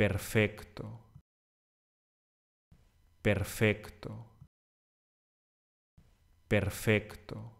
perfecto, perfecto, perfecto.